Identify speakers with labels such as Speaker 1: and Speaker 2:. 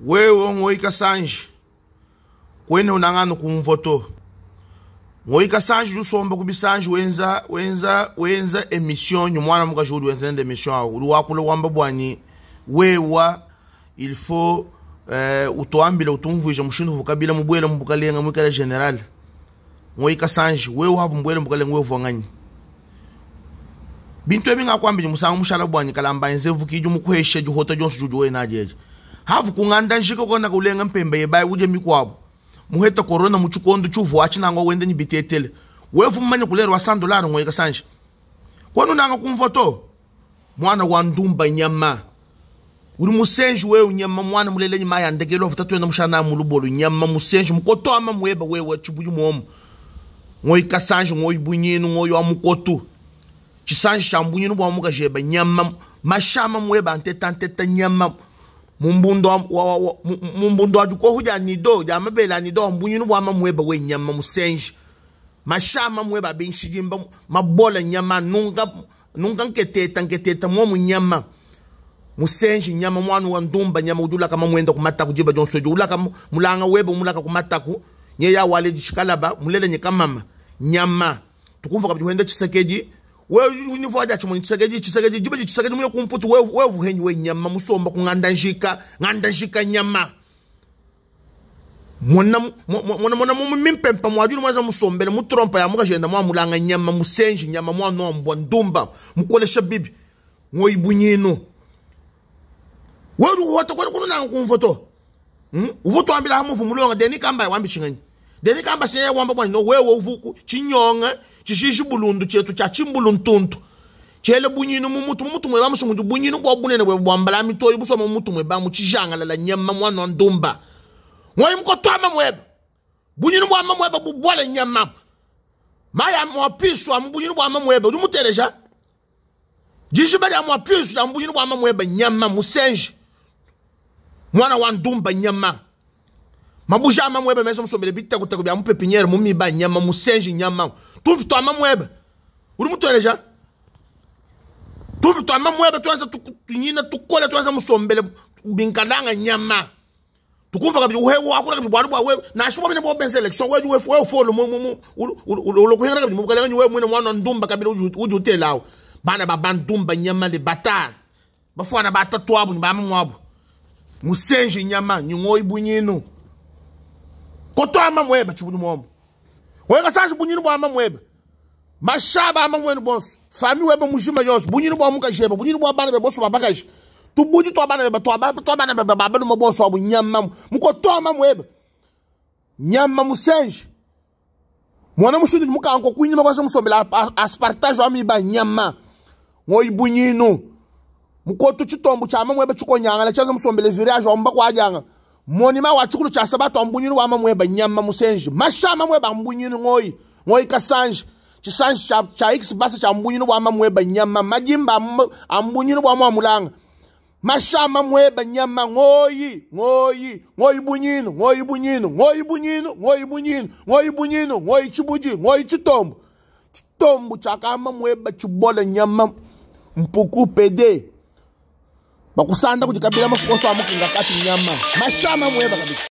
Speaker 1: wewe ng'oika sanje kwene unangano kumvoto ng'oika sanje lusomba kubisanje wenza wenza wenza emission nyi mwana mukaji uli wenza nende emission awo uli wakula wamba bwani wewa il faut uh, eh, utoambile utumvuija mushindu vukabila mubwela mubukalenga mwikala general ng'oika sanje wewe havu mubwele mubukalenga wevwang'anyi bintu ebi ngakwambile musango mushala bwani kalamba enzevu kiju mukuhesha jihota jonse jujuwenajeje havu kung'anda njiga kona kulenga mpembe yebayi udya mikwabu muheta corona muchikondo chuvu achi nanga wende ni bitetele wefu mmanye kulerwa sando lana ngweka sanje kwanu nanga kumvoto mwana wa ndumba nyama uri musenju wewe nyama mwana mulele nyima ya ndegelo vuta tuenda mushana mulubolo nyama musenju mukotoma mueba wewe chibuju muomo ngweka sanje ngwoyibunyinu ngwoyo amukotu chisanje cha bwa mukajeba nyama mashama mueba anteta nyama mumbundo wajuko huja nido ja mabela nido mbunyinu bwa mamwe we nyama musenje mashama mwe ba mba mabola nyama nunga nunga nketeta nketeta mwa munyama musenji nyama mwana wa ndumba nyama udula kama mwenda kumata kujiba jonso jula kama mulanga webo mulaka kumata ku nye ya wale dishikalaba mulele nye kamama nyama tukumva kabituhenda chisekeji wenivoaja chimoni chisekeji chisekeji jibeji chisekeji mune kumputi wevuhenyu wenyama musomba kung'anda njika ng'anda njika nyama mona mimpempa mwajuli mwaza musombele mutrompa ya mukashenda mwamulanga nyama musenji nyama mwanombwa ndumba mukolesha bibi ng'oyibunyinu weru wota kunanga kumvoto hmm? uvutwambila hamuvumulonga deni kambaya wambi chinganyi Deni kamba seye wanba kwenye nou wewe wavuku, chi nyong, chi shishi bulundu, chi etu, chi atim bulundu, chi ele bunyi nou mwamutu, mwamutu mweba mwamusungu, bunyi nou kwa bunye nou wewe wambala, mwamutu mweba mwamutu, mwamutu janga lalanyemman, mwanandumba, mwenye mkotwa mwemwebe, bunyi nou mwamwebe mwabole nyemman, maya mwapisu an mwabuni nou mwamwebe, ou di mwote deja, jishi be dey mwapisu an mwabuni nou mwamwebe, mwenye mwabole nyemman, mabujama mwebe meso musombele bitekuteko bya mupepiniere mumiba nyama musenji nyama tumvi twama mwebe uri mutweleja tumvi twama mwebe twanza tunyina tukole twanza musombele binkadanga nyama tukumva kabili uhe wakula kabili bwali bwawe nashuba bine bwa bense election we we we folo mu mu ulo kuhinga kabili mu kalanga we mwene mwana ndumba kabili uju telao bana babandumba nyama le batar bafwana batatwabu ni bamamwabu musenji nyama nyingoi bunyinu kotoamamweba chibuni momo wekasasi bunyini bwaamamweba mashaba amamweni bonso fami webo mushima yoso bunyini bwamukashiba bunyini bwabana bebo sobabakashi tubuji twabana beba twabana beba babana mabo so bunyama mukotoma mweba nyama musenji mwana mushindi mukango kuinyima kwase musombela aspartage ami ba nyama ngoi bunyino mukoto chitombo chama mweba chikonyanga la chanza musombela viri ajo amba kwajanga Mweni man wachukou chasabato, mbounin nou waman mwen ba nyaman msèngi. Masha man mwen ba mbounin nou ngoy. Ngoy kasanj, chasanj chayik sabasa chan mbounin nou waman mwen ba nyaman. Madim ba mbounin nou waman mwamulang. Masha man mwen ba nyaman, ngoy, ngoy. Ngoy mbounin, ngoy mbounin, ngoy mbounin, ngoy mbounin, ngoy tiboujit, ngoy titomb. Titomb chakaman mwen ba chiboujit nyaman mpukoupedeye. vakusanda kudyikabira mafukoso amukingakati nyama mashama muye vakadi